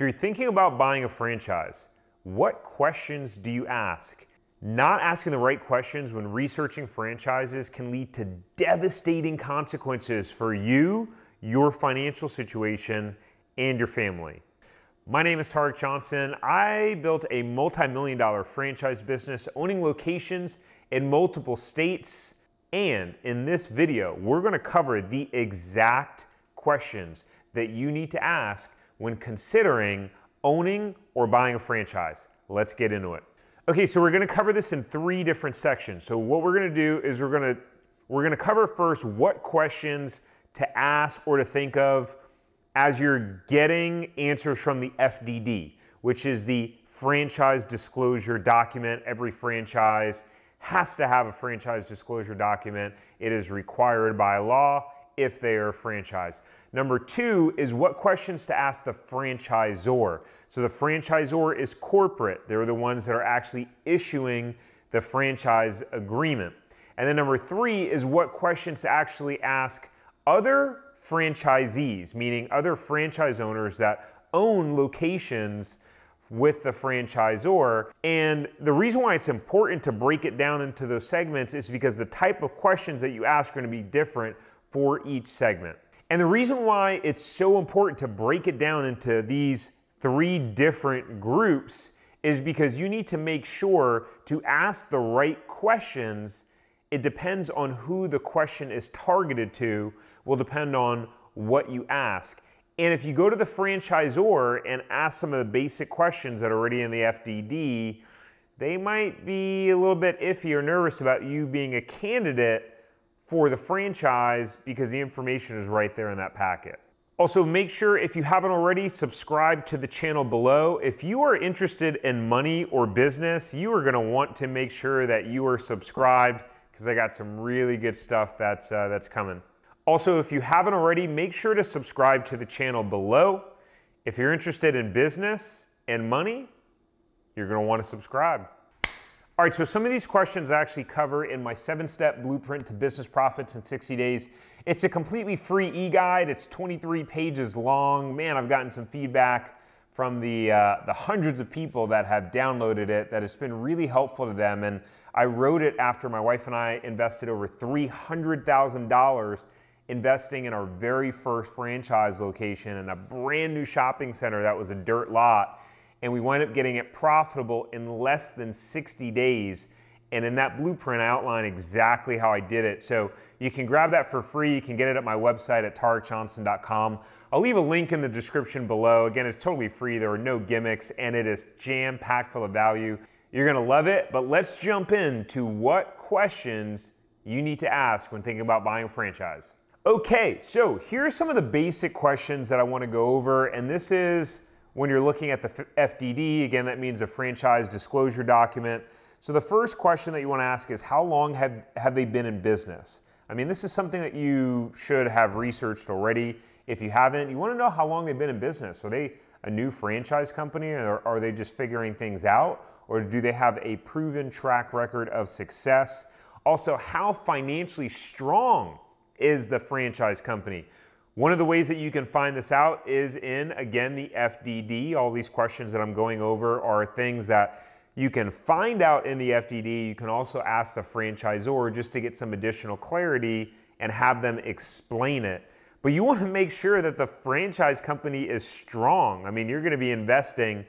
So you're thinking about buying a franchise. What questions do you ask? Not asking the right questions when researching franchises can lead to devastating consequences for you, your financial situation, and your family. My name is Tarek Johnson. I built a multi million dollar franchise business owning locations in multiple states. And in this video, we're gonna cover the exact questions that you need to ask when considering owning or buying a franchise. Let's get into it. Okay, so we're gonna cover this in three different sections. So what we're gonna do is we're gonna we're gonna cover first what questions to ask or to think of as you're getting answers from the FDD, which is the franchise disclosure document. Every franchise has to have a franchise disclosure document. It is required by law if they are franchised. Number two is what questions to ask the franchisor. So the franchisor is corporate. They're the ones that are actually issuing the franchise agreement. And then number three is what questions to actually ask other franchisees, meaning other franchise owners that own locations with the franchisor. And the reason why it's important to break it down into those segments is because the type of questions that you ask are gonna be different for each segment. And the reason why it's so important to break it down into these three different groups is because you need to make sure to ask the right questions. It depends on who the question is targeted to, will depend on what you ask. And if you go to the franchisor and ask some of the basic questions that are already in the FDD, they might be a little bit iffy or nervous about you being a candidate for the franchise because the information is right there in that packet. Also, make sure if you haven't already, subscribe to the channel below. If you are interested in money or business, you are gonna want to make sure that you are subscribed because I got some really good stuff that's, uh, that's coming. Also, if you haven't already, make sure to subscribe to the channel below. If you're interested in business and money, you're gonna wanna subscribe. All right, so some of these questions I actually cover in my seven step blueprint to business profits in 60 days. It's a completely free e guide, it's 23 pages long. Man, I've gotten some feedback from the, uh, the hundreds of people that have downloaded it that it's been really helpful to them. And I wrote it after my wife and I invested over $300,000 investing in our very first franchise location in a brand new shopping center that was a dirt lot and we wind up getting it profitable in less than 60 days. And in that blueprint, I outline exactly how I did it. So you can grab that for free. You can get it at my website at tarjohnson.com. I'll leave a link in the description below. Again, it's totally free. There are no gimmicks and it is jam packed full of value. You're gonna love it, but let's jump in to what questions you need to ask when thinking about buying a franchise. Okay, so here are some of the basic questions that I wanna go over, and this is when you're looking at the FDD, again, that means a franchise disclosure document. So the first question that you want to ask is how long have, have they been in business? I mean, this is something that you should have researched already. If you haven't, you want to know how long they've been in business. Are they a new franchise company or are they just figuring things out? Or do they have a proven track record of success? Also, how financially strong is the franchise company? One of the ways that you can find this out is in, again, the FDD. All these questions that I'm going over are things that you can find out in the FDD. You can also ask the franchisor just to get some additional clarity and have them explain it. But you want to make sure that the franchise company is strong. I mean, you're going to be investing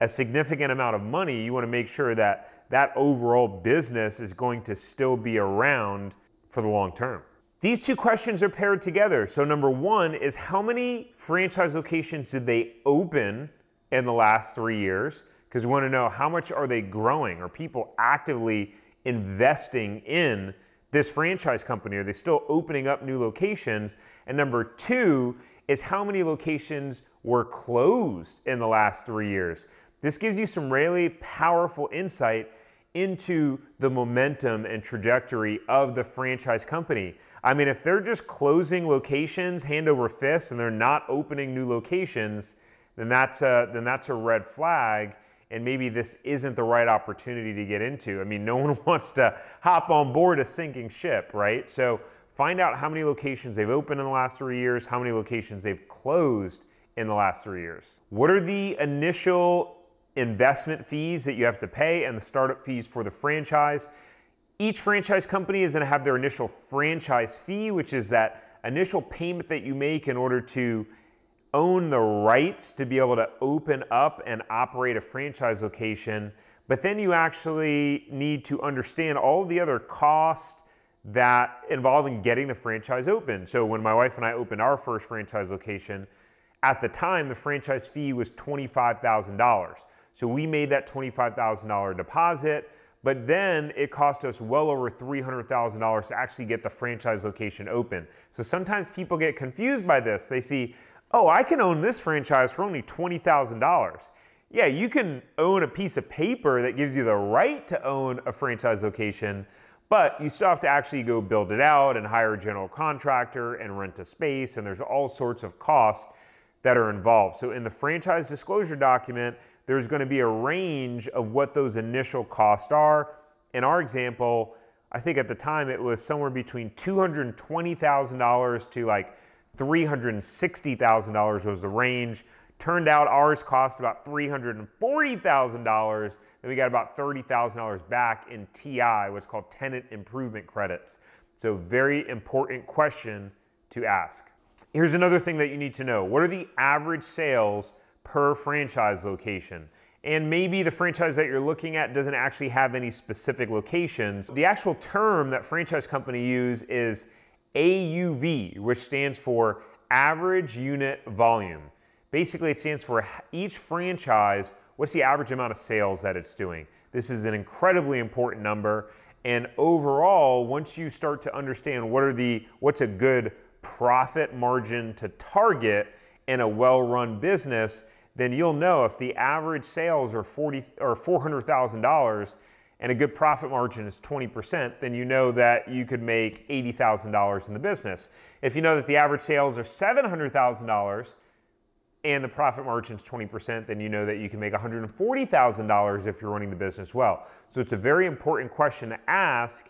a significant amount of money. You want to make sure that that overall business is going to still be around for the long term. These two questions are paired together. So, number one is how many franchise locations did they open in the last three years? Because we want to know how much are they growing? Are people actively investing in this franchise company? Are they still opening up new locations? And number two is how many locations were closed in the last three years? This gives you some really powerful insight into the momentum and trajectory of the franchise company. I mean, if they're just closing locations hand over fist and they're not opening new locations, then that's a, then that's a red flag. And maybe this isn't the right opportunity to get into. I mean, no one wants to hop on board a sinking ship, right? So find out how many locations they've opened in the last three years, how many locations they've closed in the last three years. What are the initial investment fees that you have to pay and the startup fees for the franchise. Each franchise company is going to have their initial franchise fee, which is that initial payment that you make in order to own the rights to be able to open up and operate a franchise location. But then you actually need to understand all the other costs that involve in getting the franchise open. So when my wife and I opened our first franchise location, at the time the franchise fee was $25,000. So we made that $25,000 deposit, but then it cost us well over $300,000 to actually get the franchise location open. So sometimes people get confused by this. They see, oh, I can own this franchise for only $20,000. Yeah, you can own a piece of paper that gives you the right to own a franchise location, but you still have to actually go build it out and hire a general contractor and rent a space, and there's all sorts of costs that are involved. So in the franchise disclosure document, there's going to be a range of what those initial costs are. In our example, I think at the time it was somewhere between $220,000 to like $360,000 was the range. Turned out ours cost about $340,000. Then we got about $30,000 back in TI, what's called tenant improvement credits. So, very important question to ask. Here's another thing that you need to know What are the average sales per franchise location. And maybe the franchise that you're looking at doesn't actually have any specific locations. The actual term that franchise company use is AUV, which stands for average unit volume. Basically, it stands for each franchise, what's the average amount of sales that it's doing. This is an incredibly important number. And overall, once you start to understand what are the what's a good profit margin to target, in a well-run business, then you'll know if the average sales are 40 or $400,000 and a good profit margin is 20%, then you know that you could make $80,000 in the business. If you know that the average sales are $700,000 and the profit margin is 20%, then you know that you can make $140,000 if you're running the business well. So it's a very important question to ask.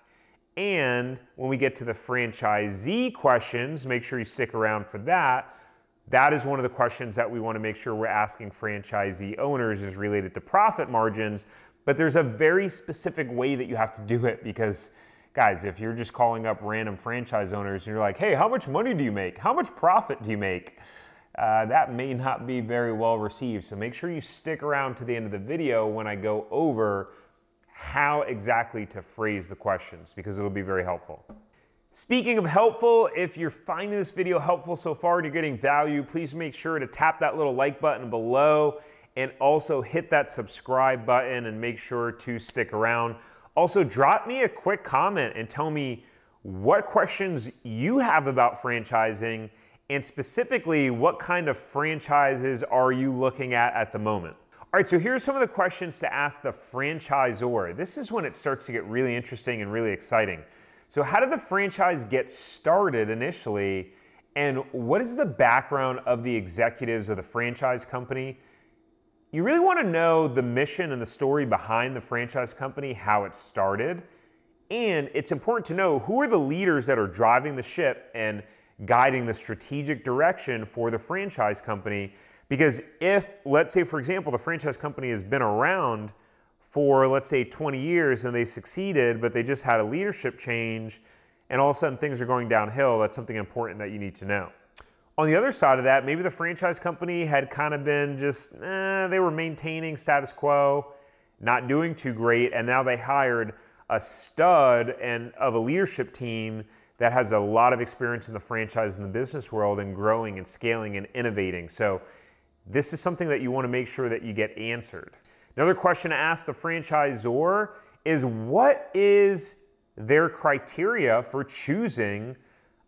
And when we get to the franchisee questions, make sure you stick around for that that is one of the questions that we want to make sure we're asking franchisee owners is related to profit margins, but there's a very specific way that you have to do it because guys, if you're just calling up random franchise owners and you're like, "Hey, how much money do you make? How much profit do you make?" Uh, that may not be very well received. So make sure you stick around to the end of the video when I go over how exactly to phrase the questions because it'll be very helpful. Speaking of helpful, if you're finding this video helpful so far and you're getting value, please make sure to tap that little like button below and also hit that subscribe button and make sure to stick around. Also, drop me a quick comment and tell me what questions you have about franchising and specifically what kind of franchises are you looking at at the moment. All right, so here's some of the questions to ask the franchisor. This is when it starts to get really interesting and really exciting. So, how did the franchise get started initially? And what is the background of the executives of the franchise company? You really want to know the mission and the story behind the franchise company, how it started. And it's important to know who are the leaders that are driving the ship and guiding the strategic direction for the franchise company. Because if, let's say, for example, the franchise company has been around for, let's say, 20 years and they succeeded, but they just had a leadership change, and all of a sudden things are going downhill, that's something important that you need to know. On the other side of that, maybe the franchise company had kind of been just, eh, they were maintaining status quo, not doing too great, and now they hired a stud and of a leadership team that has a lot of experience in the franchise and the business world and growing and scaling and innovating. So this is something that you want to make sure that you get answered. Another question to ask the franchisor is what is their criteria for choosing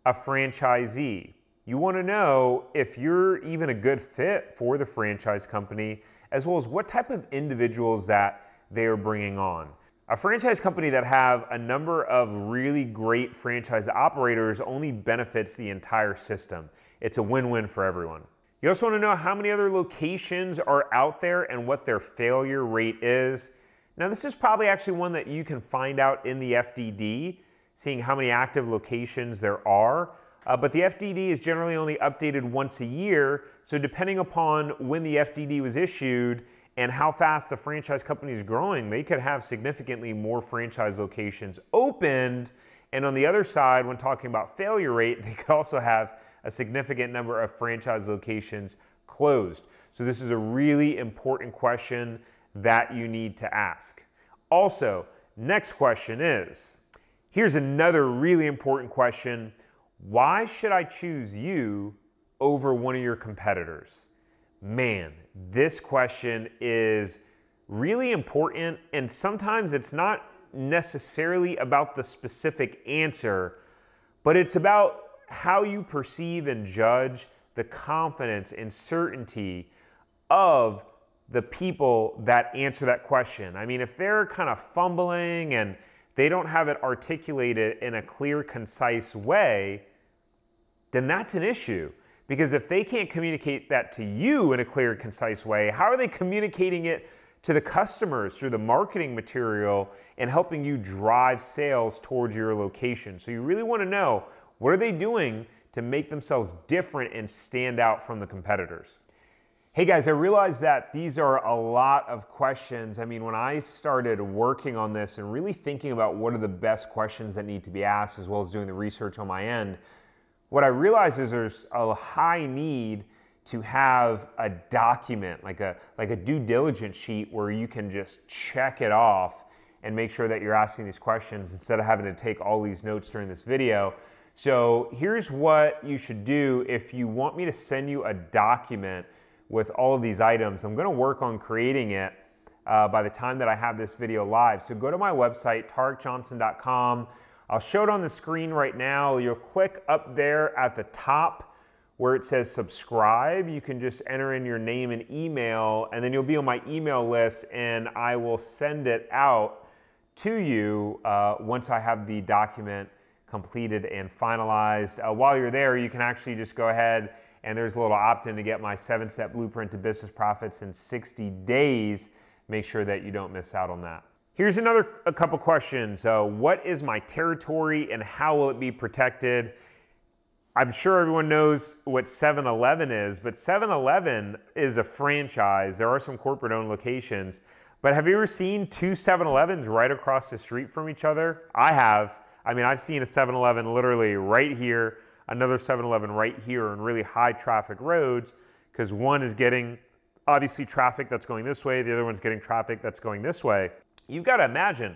a franchisee? You want to know if you're even a good fit for the franchise company, as well as what type of individuals that they are bringing on. A franchise company that have a number of really great franchise operators only benefits the entire system. It's a win-win for everyone. You also want to know how many other locations are out there and what their failure rate is. Now, this is probably actually one that you can find out in the FDD, seeing how many active locations there are. Uh, but the FDD is generally only updated once a year. So, depending upon when the FDD was issued and how fast the franchise company is growing, they could have significantly more franchise locations opened and on the other side, when talking about failure rate, they could also have a significant number of franchise locations closed. So this is a really important question that you need to ask. Also, next question is, here's another really important question. Why should I choose you over one of your competitors? Man, this question is really important and sometimes it's not necessarily about the specific answer, but it's about how you perceive and judge the confidence and certainty of the people that answer that question. I mean, if they're kind of fumbling and they don't have it articulated in a clear, concise way, then that's an issue. Because if they can't communicate that to you in a clear, concise way, how are they communicating it to the customers through the marketing material and helping you drive sales towards your location. So you really want to know what are they doing to make themselves different and stand out from the competitors. Hey guys, I realize that these are a lot of questions. I mean, when I started working on this and really thinking about what are the best questions that need to be asked, as well as doing the research on my end, what I realized is there's a high need to have a document like a like a due diligence sheet where you can just check it off and make sure that you're asking these questions instead of having to take all these notes during this video. So here's what you should do if you want me to send you a document with all of these items. I'm gonna work on creating it uh, by the time that I have this video live. So go to my website, tarkjohnson.com. I'll show it on the screen right now. You'll click up there at the top where it says subscribe, you can just enter in your name and email, and then you'll be on my email list, and I will send it out to you uh, once I have the document completed and finalized. Uh, while you're there, you can actually just go ahead and there's a little opt in to get my seven step blueprint to business profits in 60 days. Make sure that you don't miss out on that. Here's another a couple questions. Uh, what is my territory and how will it be protected? I'm sure everyone knows what 7 Eleven is, but 7 Eleven is a franchise. There are some corporate owned locations. But have you ever seen two 7 Elevens right across the street from each other? I have. I mean, I've seen a 7 Eleven literally right here, another 7 Eleven right here in really high traffic roads because one is getting obviously traffic that's going this way, the other one's getting traffic that's going this way. You've got to imagine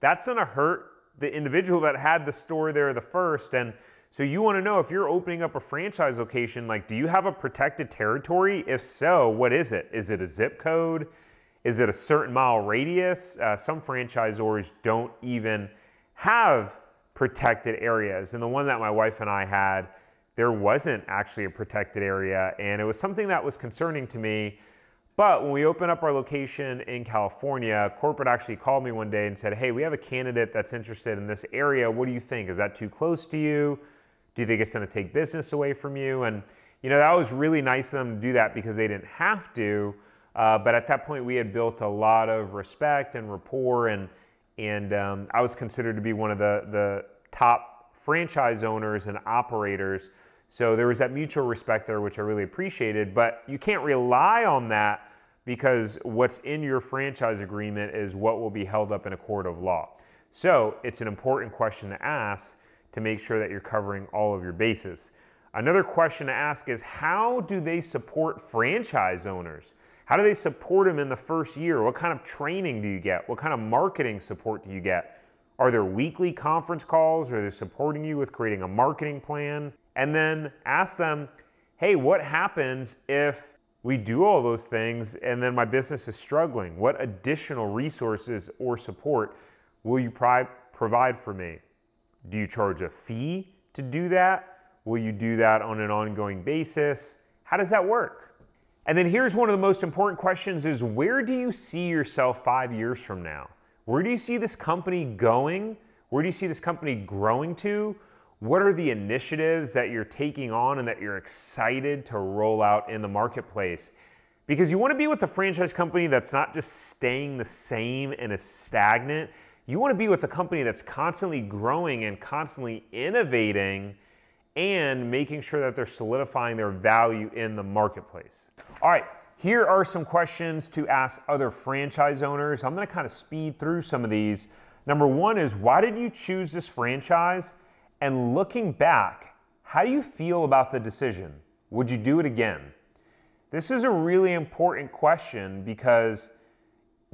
that's going to hurt the individual that had the store there the first. And so you want to know if you're opening up a franchise location, like do you have a protected territory? If so, what is it? Is it a zip code? Is it a certain mile radius? Uh, some franchisors don't even have protected areas. And the one that my wife and I had, there wasn't actually a protected area. And it was something that was concerning to me. But when we opened up our location in California, corporate actually called me one day and said, Hey, we have a candidate that's interested in this area. What do you think? Is that too close to you? Do you think it's going to take business away from you? And you know that was really nice of them to do that because they didn't have to. Uh, but at that point, we had built a lot of respect and rapport, and and um, I was considered to be one of the the top franchise owners and operators. So there was that mutual respect there, which I really appreciated. But you can't rely on that because what's in your franchise agreement is what will be held up in a court of law. So it's an important question to ask to make sure that you're covering all of your bases. Another question to ask is how do they support franchise owners? How do they support them in the first year? What kind of training do you get? What kind of marketing support do you get? Are there weekly conference calls? Are they supporting you with creating a marketing plan? And then ask them, hey, what happens if we do all those things and then my business is struggling? What additional resources or support will you provide for me? Do you charge a fee to do that? Will you do that on an ongoing basis? How does that work? And then here's one of the most important questions is where do you see yourself 5 years from now? Where do you see this company going? Where do you see this company growing to? What are the initiatives that you're taking on and that you're excited to roll out in the marketplace? Because you want to be with a franchise company that's not just staying the same and is stagnant, you want to be with a company that's constantly growing and constantly innovating and making sure that they're solidifying their value in the marketplace. All right, here are some questions to ask other franchise owners. I'm going to kind of speed through some of these. Number one is why did you choose this franchise? And looking back, how do you feel about the decision? Would you do it again? This is a really important question because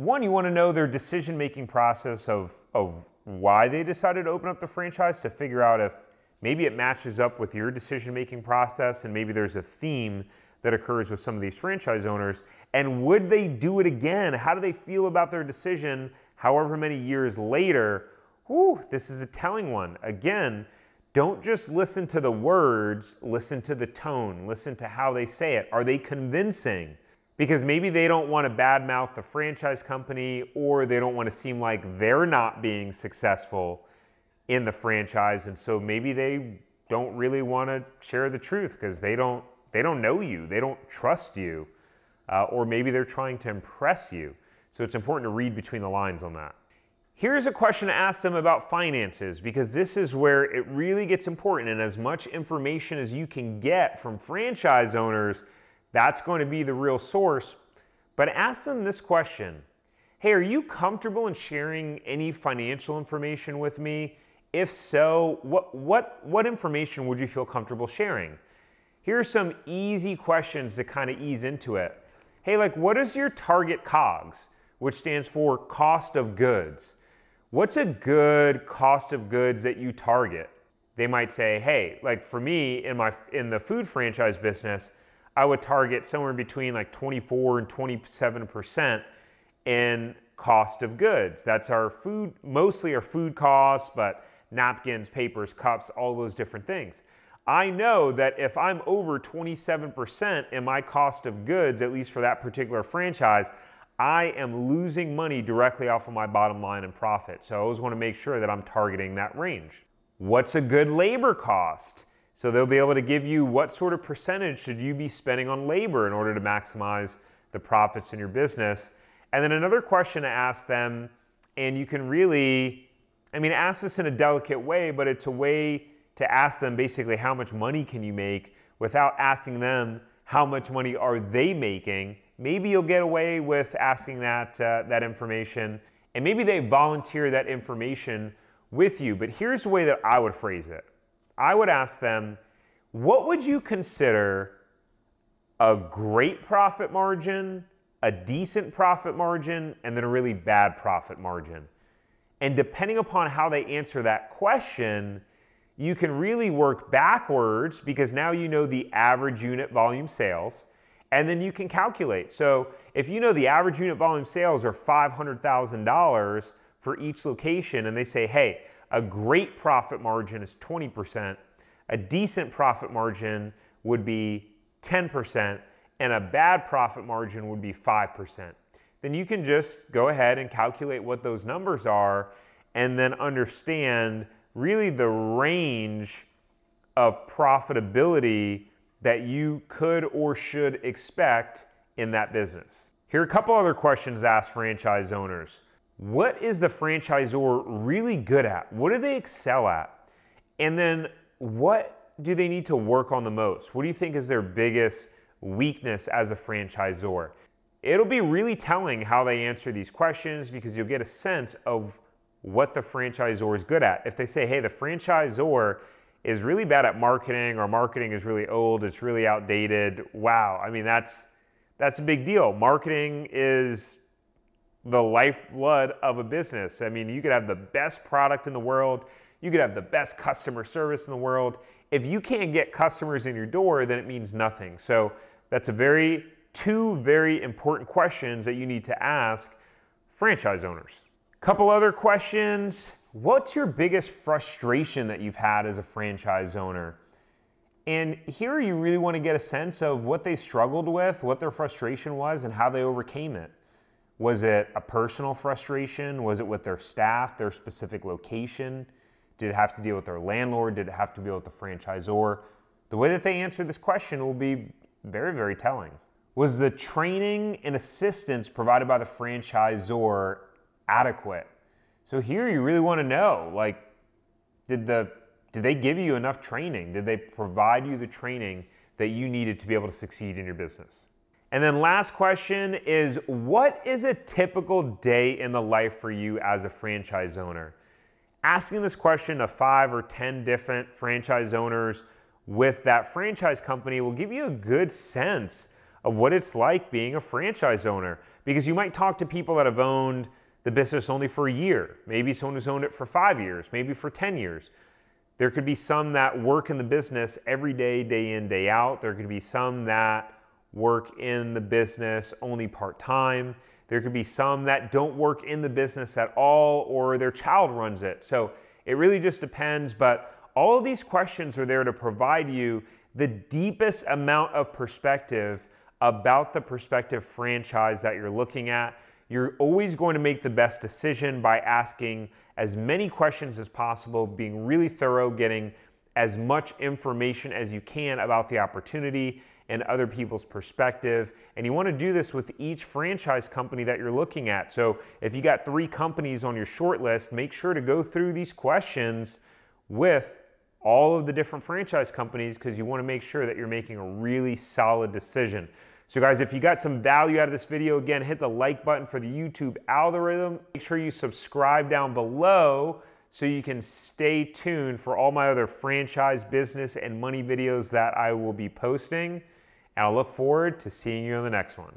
one, you want to know their decision making process of, of why they decided to open up the franchise to figure out if maybe it matches up with your decision making process and maybe there's a theme that occurs with some of these franchise owners. And would they do it again? How do they feel about their decision however many years later? Whew, this is a telling one. Again, don't just listen to the words, listen to the tone, listen to how they say it. Are they convincing? because maybe they don't want to badmouth the franchise company or they don't want to seem like they're not being successful in the franchise and so maybe they don't really want to share the truth because they don't they don't know you they don't trust you uh, or maybe they're trying to impress you so it's important to read between the lines on that here's a question to ask them about finances because this is where it really gets important and as much information as you can get from franchise owners that's going to be the real source. But ask them this question Hey, are you comfortable in sharing any financial information with me? If so, what, what, what information would you feel comfortable sharing? Here are some easy questions to kind of ease into it. Hey, like, what is your target COGS, which stands for cost of goods? What's a good cost of goods that you target? They might say, hey, like for me in, my, in the food franchise business, I would target somewhere between like 24 and 27% in cost of goods. That's our food, mostly our food costs, but napkins, papers, cups, all those different things. I know that if I'm over 27% in my cost of goods, at least for that particular franchise, I am losing money directly off of my bottom line and profit. So I always want to make sure that I'm targeting that range. What's a good labor cost? So they'll be able to give you what sort of percentage should you be spending on labor in order to maximize the profits in your business. And then another question to ask them, and you can really, I mean, ask this in a delicate way, but it's a way to ask them basically how much money can you make without asking them how much money are they making. Maybe you'll get away with asking that, uh, that information, and maybe they volunteer that information with you. But here's the way that I would phrase it I would ask them, what would you consider a great profit margin, a decent profit margin, and then a really bad profit margin? And depending upon how they answer that question, you can really work backwards because now you know the average unit volume sales and then you can calculate. So if you know the average unit volume sales are $500,000 for each location and they say, hey, a great profit margin is 20%. A decent profit margin would be 10%. And a bad profit margin would be 5%. Then you can just go ahead and calculate what those numbers are and then understand really the range of profitability that you could or should expect in that business. Here are a couple other questions asked franchise owners what is the franchisor really good at? What do they excel at? And then what do they need to work on the most? What do you think is their biggest weakness as a franchisor? It'll be really telling how they answer these questions because you'll get a sense of what the franchisor is good at. If they say, hey, the franchisor is really bad at marketing or marketing is really old, it's really outdated. Wow. I mean, that's that's a big deal. Marketing is the lifeblood of a business. I mean, you could have the best product in the world, you could have the best customer service in the world. If you can't get customers in your door, then it means nothing. So that's a very two very important questions that you need to ask franchise owners. Couple other questions. What's your biggest frustration that you've had as a franchise owner? And here you really want to get a sense of what they struggled with, what their frustration was, and how they overcame it. Was it a personal frustration? Was it with their staff, their specific location? Did it have to deal with their landlord? Did it have to deal with the franchisor? The way that they answer this question will be very, very telling. Was the training and assistance provided by the franchisor adequate? So here you really want to know like did the did they give you enough training? Did they provide you the training that you needed to be able to succeed in your business? And then last question is what is a typical day in the life for you as a franchise owner? Asking this question to five or 10 different franchise owners with that franchise company will give you a good sense of what it's like being a franchise owner because you might talk to people that have owned the business only for a year, maybe someone who's owned it for five years, maybe for 10 years. There could be some that work in the business every day, day in, day out. There could be some that work in the business only part time. There could be some that don't work in the business at all or their child runs it. So it really just depends. But all of these questions are there to provide you the deepest amount of perspective about the prospective franchise that you're looking at. You're always going to make the best decision by asking as many questions as possible, being really thorough, getting as much information as you can about the opportunity, and other people's perspective. And you want to do this with each franchise company that you're looking at. So if you got three companies on your short list, make sure to go through these questions with all of the different franchise companies because you want to make sure that you're making a really solid decision. So guys, if you got some value out of this video, again, hit the like button for the YouTube algorithm. Make sure you subscribe down below so you can stay tuned for all my other franchise, business, and money videos that I will be posting and i look forward to seeing you in the next one.